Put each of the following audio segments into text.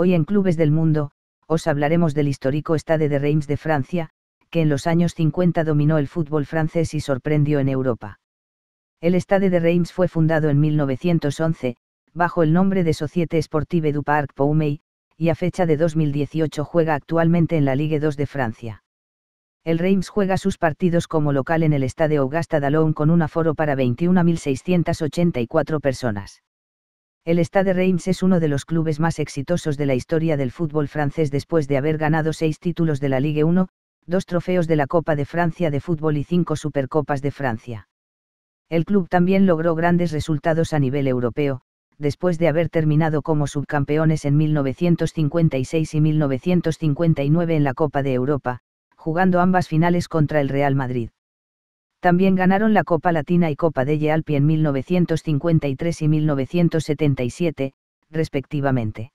Hoy en Clubes del Mundo, os hablaremos del histórico Stade de Reims de Francia, que en los años 50 dominó el fútbol francés y sorprendió en Europa. El Stade de Reims fue fundado en 1911, bajo el nombre de Societe Sportive du Parc Poumey, y a fecha de 2018 juega actualmente en la Ligue 2 de Francia. El Reims juega sus partidos como local en el Estadio auguste d'Alon con un aforo para 21.684 personas. El Stade Reims es uno de los clubes más exitosos de la historia del fútbol francés después de haber ganado seis títulos de la Ligue 1, dos trofeos de la Copa de Francia de fútbol y cinco Supercopas de Francia. El club también logró grandes resultados a nivel europeo, después de haber terminado como subcampeones en 1956 y 1959 en la Copa de Europa, jugando ambas finales contra el Real Madrid. También ganaron la Copa Latina y Copa de Yalpi en 1953 y 1977, respectivamente.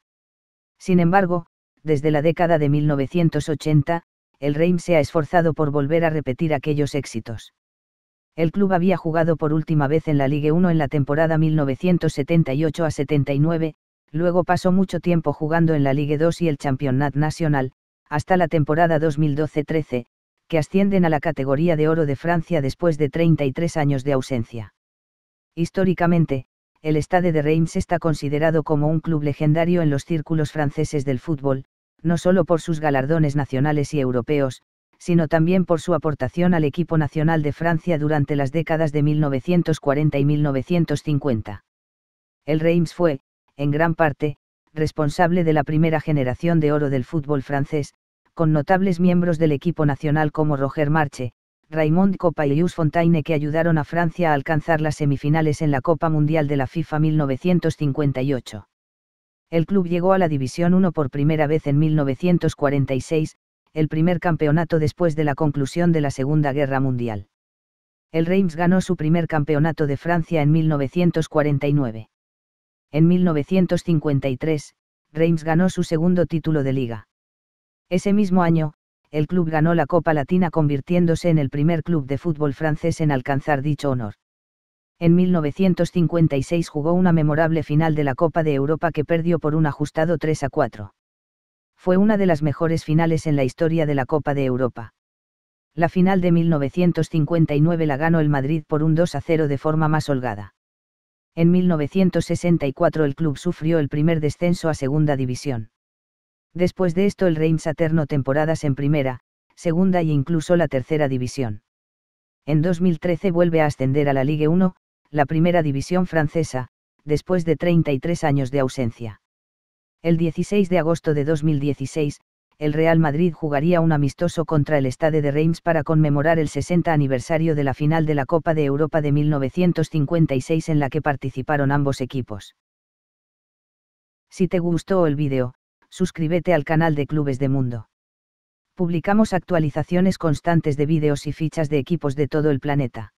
Sin embargo, desde la década de 1980, el Reims se ha esforzado por volver a repetir aquellos éxitos. El club había jugado por última vez en la Ligue 1 en la temporada 1978 a 79, luego pasó mucho tiempo jugando en la Ligue 2 y el Championnat Nacional, hasta la temporada 2012-13, que ascienden a la categoría de oro de Francia después de 33 años de ausencia. Históricamente, el Stade de Reims está considerado como un club legendario en los círculos franceses del fútbol, no solo por sus galardones nacionales y europeos, sino también por su aportación al equipo nacional de Francia durante las décadas de 1940 y 1950. El Reims fue, en gran parte, responsable de la primera generación de oro del fútbol francés, con notables miembros del equipo nacional como Roger Marche, Raymond Copa y Yves Fontaine que ayudaron a Francia a alcanzar las semifinales en la Copa Mundial de la FIFA 1958. El club llegó a la División 1 por primera vez en 1946, el primer campeonato después de la conclusión de la Segunda Guerra Mundial. El Reims ganó su primer campeonato de Francia en 1949. En 1953, Reims ganó su segundo título de liga. Ese mismo año, el club ganó la Copa Latina convirtiéndose en el primer club de fútbol francés en alcanzar dicho honor. En 1956 jugó una memorable final de la Copa de Europa que perdió por un ajustado 3 a 4 fue una de las mejores finales en la historia de la Copa de Europa. La final de 1959 la ganó el Madrid por un 2 a 0 de forma más holgada. En 1964 el club sufrió el primer descenso a Segunda División. Después de esto el Reims alternó temporadas en Primera, Segunda e incluso la Tercera División. En 2013 vuelve a ascender a la Ligue 1, la Primera División francesa, después de 33 años de ausencia. El 16 de agosto de 2016, el Real Madrid jugaría un amistoso contra el Stade de Reims para conmemorar el 60 aniversario de la final de la Copa de Europa de 1956 en la que participaron ambos equipos. Si te gustó el vídeo, suscríbete al canal de Clubes de Mundo. Publicamos actualizaciones constantes de vídeos y fichas de equipos de todo el planeta.